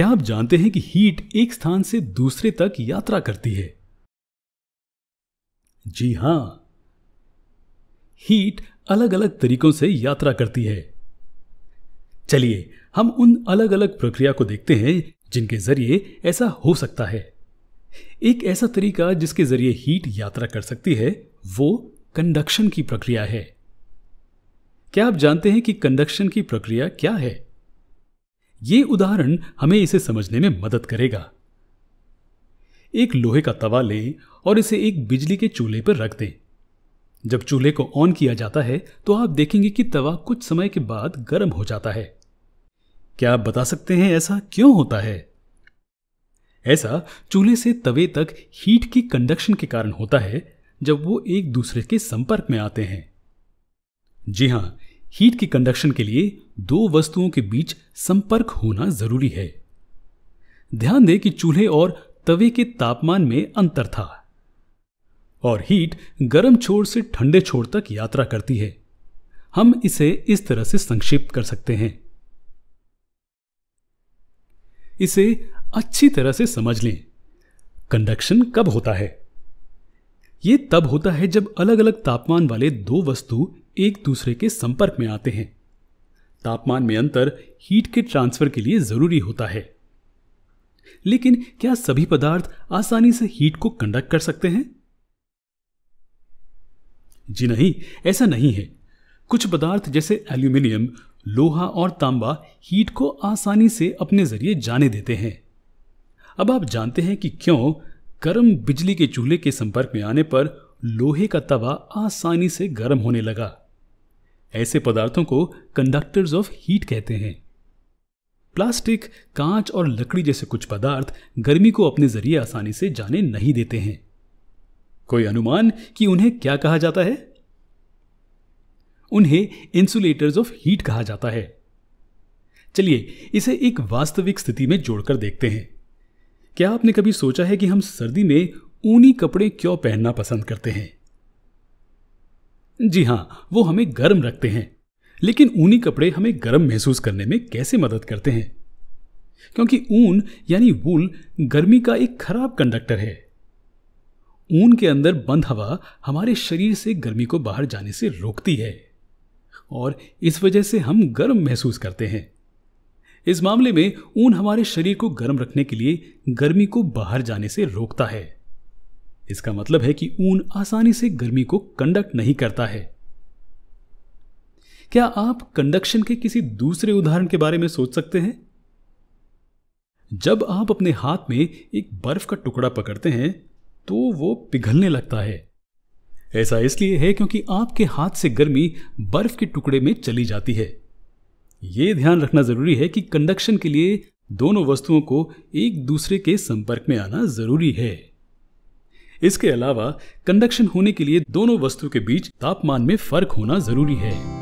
क्या आप जानते हैं कि हीट एक स्थान से दूसरे तक यात्रा करती है जी हां हीट अलग अलग तरीकों से यात्रा करती है चलिए हम उन अलग अलग प्रक्रिया को देखते हैं जिनके जरिए ऐसा हो सकता है एक ऐसा तरीका जिसके जरिए हीट यात्रा कर सकती है वो कंडक्शन की प्रक्रिया है क्या आप जानते हैं कि कंडक्शन की प्रक्रिया क्या है ये उदाहरण हमें इसे समझने में मदद करेगा एक लोहे का तवा लें और इसे एक बिजली के चूल्हे पर रख दें जब चूल्हे को ऑन किया जाता है तो आप देखेंगे कि तवा कुछ समय के बाद गर्म हो जाता है क्या आप बता सकते हैं ऐसा क्यों होता है ऐसा चूल्हे से तवे तक हीट की कंडक्शन के कारण होता है जब वो एक दूसरे के संपर्क में आते हैं जी हाँ हीट के कंडक्शन के लिए दो वस्तुओं के बीच संपर्क होना जरूरी है ध्यान दें कि चूल्हे और तवे के तापमान में अंतर था और हीट गर्म छोर से ठंडे छोर तक यात्रा करती है हम इसे इस तरह से संक्षिप्त कर सकते हैं इसे अच्छी तरह से समझ लें कंडक्शन कब होता है यह तब होता है जब अलग अलग तापमान वाले दो वस्तु एक दूसरे के संपर्क में आते हैं तापमान में अंतर हीट के ट्रांसफर के लिए जरूरी होता है लेकिन क्या सभी पदार्थ आसानी से हीट को कंडक्ट कर सकते हैं जी नहीं ऐसा नहीं है कुछ पदार्थ जैसे एल्यूमिनियम लोहा और तांबा हीट को आसानी से अपने जरिए जाने देते हैं अब आप जानते हैं कि क्यों गर्म बिजली के चूल्हे के संपर्क में आने पर लोहे का तवा आसानी से गर्म होने लगा ऐसे पदार्थों को कंडक्टर्स ऑफ हीट कहते हैं प्लास्टिक कांच और लकड़ी जैसे कुछ पदार्थ गर्मी को अपने जरिए आसानी से जाने नहीं देते हैं कोई अनुमान कि उन्हें क्या कहा जाता है उन्हें इंसुलेटर्स ऑफ हीट कहा जाता है चलिए इसे एक वास्तविक स्थिति में जोड़कर देखते हैं क्या आपने कभी सोचा है कि हम सर्दी में ऊनी कपड़े क्यों पहनना पसंद करते हैं जी हाँ वो हमें गर्म रखते हैं लेकिन ऊनी कपड़े हमें गर्म महसूस करने में कैसे मदद करते हैं क्योंकि ऊन यानी वूल गर्मी का एक खराब कंडक्टर है ऊन के अंदर बंद हवा हमारे शरीर से गर्मी को बाहर जाने से रोकती है और इस वजह से हम गर्म महसूस करते हैं इस मामले में ऊन हमारे शरीर को गर्म रखने के लिए गर्मी को बाहर जाने से रोकता है इसका मतलब है कि ऊन आसानी से गर्मी को कंडक्ट नहीं करता है क्या आप कंडक्शन के किसी दूसरे उदाहरण के बारे में सोच सकते हैं जब आप अपने हाथ में एक बर्फ का टुकड़ा पकड़ते हैं तो वो पिघलने लगता है ऐसा इसलिए है क्योंकि आपके हाथ से गर्मी बर्फ के टुकड़े में चली जाती है यह ध्यान रखना जरूरी है कि कंडक्शन के लिए दोनों वस्तुओं को एक दूसरे के संपर्क में आना जरूरी है इसके अलावा कंडक्शन होने के लिए दोनों वस्तु के बीच तापमान में फर्क होना जरूरी है